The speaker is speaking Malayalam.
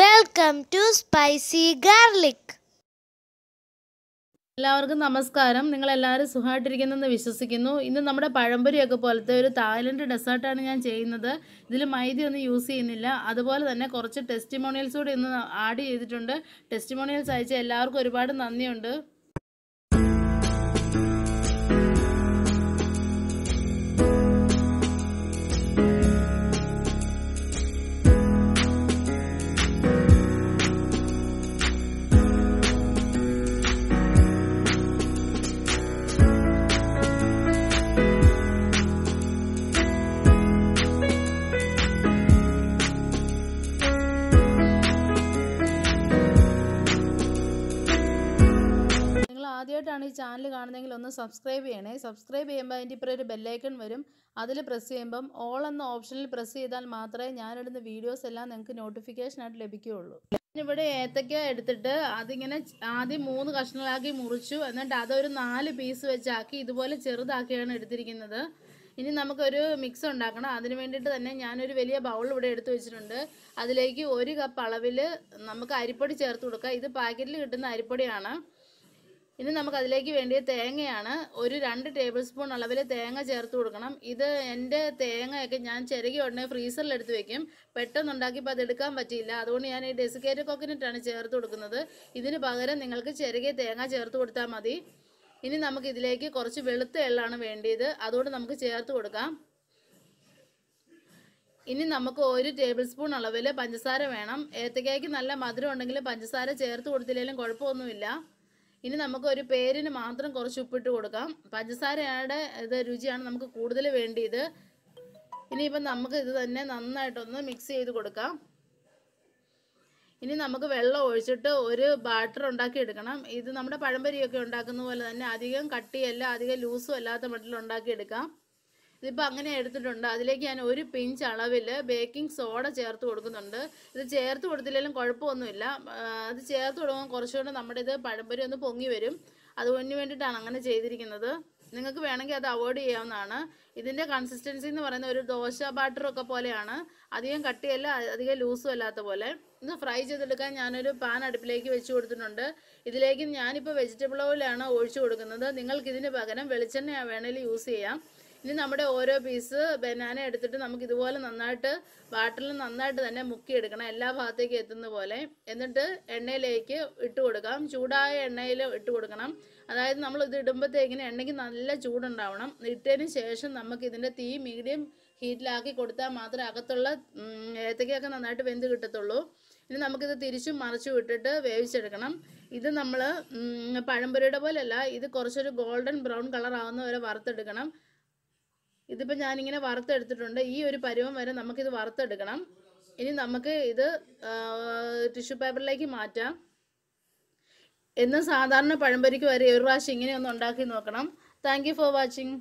വെൽക്കം ടു സ്പൈസി ഗാർലിക് എല്ലാവർക്കും നമസ്കാരം നിങ്ങൾ എല്ലാവരും സുഖമായിട്ടിരിക്കുന്നെന്ന് വിശ്വസിക്കുന്നു ഇന്ന് നമ്മുടെ പഴംപൊരിയൊക്കെ പോലത്തെ ഒരു തായ്ലൻഡ് ഡെസേർട്ടാണ് ഞാൻ ചെയ്യുന്നത് ഇതിൽ മൈദ ഒന്നും യൂസ് ചെയ്യുന്നില്ല അതുപോലെ തന്നെ കുറച്ച് ടെസ്റ്റിമോണിയൽസ് കൂടി ഇന്ന് ആഡ് ചെയ്തിട്ടുണ്ട് ടെസ്റ്റിമോണിയൽസ് അയച്ച എല്ലാവർക്കും ഒരുപാട് നന്ദിയുണ്ട് ആദ്യമായിട്ടാണ് ഈ ചാനൽ കാണുന്നതെങ്കിൽ ഒന്ന് സബ്സ്ക്രൈബ് ചെയ്യണേ സബ്സ്ക്രൈബ് ചെയ്യുമ്പോൾ അതിൻ്റെ ഇപ്പോൾ ഒരു ബെല്ലൈക്കൺ വരും അതിൽ പ്രസ് ചെയ്യുമ്പം ഓൾ എന്ന ഓപ്ഷനിൽ പ്രസ് ചെയ്താൽ മാത്രമേ ഞാനിടുന്ന വീഡിയോസ് എല്ലാം നിങ്ങൾക്ക് നോട്ടിഫിക്കേഷനായിട്ട് ലഭിക്കുകയുള്ളൂ ഞാനിവിടെ ഏത്തക്ക എടുത്തിട്ട് അതിങ്ങനെ ആദ്യം മൂന്ന് കഷ്ണങ്ങളാക്കി മുറിച്ചു എന്നിട്ട് അതൊരു നാല് പീസ് വെച്ചാക്കി ഇതുപോലെ ചെറുതാക്കിയാണ് എടുത്തിരിക്കുന്നത് ഇനി നമുക്കൊരു മിക്സ് ഉണ്ടാക്കണം അതിന് വേണ്ടിയിട്ട് തന്നെ ഞാനൊരു വലിയ ബൗൾ ഇവിടെ എടുത്തു വെച്ചിട്ടുണ്ട് അതിലേക്ക് ഒരു കപ്പ് അളവിൽ നമുക്ക് അരിപ്പൊടി ചേർത്ത് കൊടുക്കുക ഇത് പാക്കറ്റിൽ കിട്ടുന്ന അരിപ്പൊടിയാണ് ഇനി നമുക്ക് അതിലേക്ക് വേണ്ടിയ തേങ്ങയാണ് ഒരു രണ്ട് ടേബിൾ സ്പൂൺ അളവിൽ തേങ്ങ ചേർത്ത് കൊടുക്കണം ഇത് എൻ്റെ തേങ്ങയൊക്കെ ഞാൻ ചിരകി ഉടനെ ഫ്രീസറിൽ എടുത്ത് വെക്കും പെട്ടെന്ന് ഉണ്ടാക്കിയപ്പോൾ അത് എടുക്കാൻ പറ്റിയില്ല അതുകൊണ്ട് ഞാൻ ഈ ഡെസിക്കേറ്റ് കോക്കനട്ടാണ് ചേർത്ത് കൊടുക്കുന്നത് ഇതിന് പകരം നിങ്ങൾക്ക് ചിരകിയ തേങ്ങ ചേർത്ത് കൊടുത്താൽ മതി ഇനി നമുക്ക് ഇതിലേക്ക് കുറച്ച് വെളുത്ത എള്ളാണ് വേണ്ടിയത് അതുകൊണ്ട് നമുക്ക് ചേർത്ത് കൊടുക്കാം ഇനി നമുക്ക് ഒരു ടേബിൾ സ്പൂൺ അളവിൽ പഞ്ചസാര വേണം ഏത്തക്കായ്ക്ക് നല്ല മധുരം ഉണ്ടെങ്കിൽ പഞ്ചസാര ചേർത്ത് കൊടുത്തില്ലെങ്കിലും കുഴപ്പമൊന്നുമില്ല ഇനി നമുക്ക് ഒരു പേരിന് മാത്രം കുറച്ച് ഉപ്പിട്ട് കൊടുക്കാം പഞ്ചസാരയുടെ ഇത് രുചിയാണ് നമുക്ക് കൂടുതൽ വേണ്ടിയത് ഇനിയിപ്പം നമുക്ക് ഇത് തന്നെ നന്നായിട്ടൊന്ന് മിക്സ് ചെയ്ത് കൊടുക്കാം ഇനി നമുക്ക് വെള്ളം ഒഴിച്ചിട്ട് ഒരു ബാറ്റർ ഉണ്ടാക്കി എടുക്കണം ഇത് നമ്മുടെ പഴംപരിയൊക്കെ ഉണ്ടാക്കുന്ന പോലെ തന്നെ അധികം കട്ടിയല്ല അധികം ലൂസും അല്ലാത്ത മട്ടിൽ ഉണ്ടാക്കിയെടുക്കാം ഇതിപ്പോൾ അങ്ങനെ എടുത്തിട്ടുണ്ട് അതിലേക്ക് ഞാൻ ഒരു പിഞ്ച് അളവിൽ ബേക്കിംഗ് സോഡ ചേർത്ത് കൊടുക്കുന്നുണ്ട് ഇത് ചേർത്ത് കൊടുത്തില്ലെങ്കിലും കുഴപ്പമൊന്നുമില്ല അത് ചേർത്ത് കൊടുക്കുമ്പോൾ കുറച്ചുകൊണ്ട് നമ്മുടെ ഇത് പഴംപൊരി ഒന്ന് പൊങ്ങി വരും അതുകൊണ്ട് വേണ്ടിയിട്ടാണ് അങ്ങനെ ചെയ്തിരിക്കുന്നത് നിങ്ങൾക്ക് വേണമെങ്കിൽ അത് അവോയ്ഡ് ചെയ്യാവുന്നതാണ് ഇതിൻ്റെ കൺസിസ്റ്റൻസി എന്ന് പറയുന്ന ഒരു ദോശ ബാറ്ററൊക്കെ പോലെയാണ് അധികം കട്ടിയല്ല അധികം ലൂസും അല്ലാത്ത പോലെ ഇത് ഫ്രൈ ചെയ്തെടുക്കാൻ ഞാനൊരു പാൻ അടുപ്പിലേക്ക് വെച്ച് കൊടുത്തിട്ടുണ്ട് ഇതിലേക്ക് ഞാനിപ്പോൾ വെജിറ്റബിൾ ഓയിലാണ് ഒഴിച്ചു കൊടുക്കുന്നത് നിങ്ങൾക്ക് ഇതിന് പകരം വെളിച്ചെണ്ണ വേണമെങ്കിൽ യൂസ് ചെയ്യാം ഇനി നമ്മുടെ ഓരോ പീസ് ബനാന എടുത്തിട്ട് നമുക്ക് ഇതുപോലെ നന്നായിട്ട് വാട്ടറിൽ നന്നായിട്ട് തന്നെ മുക്കിയെടുക്കണം എല്ലാ ഭാഗത്തേക്ക് എത്തുന്ന പോലെ എന്നിട്ട് എണ്ണയിലേക്ക് ഇട്ട് കൊടുക്കാം ചൂടായ എണ്ണയിൽ ഇട്ട് കൊടുക്കണം അതായത് നമ്മൾ ഇത് ഇടുമ്പോഴത്തേക്കിന് എണ്ണയ്ക്ക് നല്ല ചൂടുണ്ടാവണം ഇട്ടതിന് ശേഷം നമുക്ക് ഇതിൻ്റെ തീ മീഡിയം ഹീറ്റിലാക്കി കൊടുത്താൽ മാത്രമേ അകത്തുള്ള ഏത്തക്കയൊക്കെ നന്നായിട്ട് വെന്ത് കിട്ടത്തുള്ളൂ ഇനി നമുക്കിത് തിരിച്ചും മറിച്ചും ഇട്ടിട്ട് വേവിച്ചെടുക്കണം ഇത് നമ്മൾ പഴംപൊരിയുടെ പോലെയല്ല ഇത് കുറച്ചൊരു ഗോൾഡൻ ബ്രൗൺ കളർ ആവുന്ന വരെ വറുത്തെടുക്കണം ഇതിപ്പോൾ ഞാനിങ്ങനെ വറുത്തെടുത്തിട്ടുണ്ട് ഈ ഒരു പരുവം വരെ നമുക്കിത് വറുത്തെടുക്കണം ഇനി നമുക്ക് ഇത് ടിഷ്യൂ പേപ്പറിലേക്ക് മാറ്റാം എന്നും സാധാരണ പഴംപൊരിക്ക് വരെ ഒരു പ്രാവശ്യം ഇങ്ങനെയൊന്ന് ഉണ്ടാക്കി നോക്കണം താങ്ക് ഫോർ വാച്ചിങ്